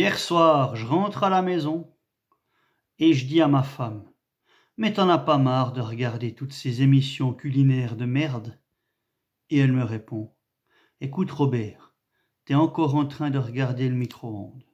Hier soir, je rentre à la maison et je dis à ma femme Mais t'en as pas marre de regarder toutes ces émissions culinaires de merde Et elle me répond Écoute, Robert, t'es encore en train de regarder le micro-ondes.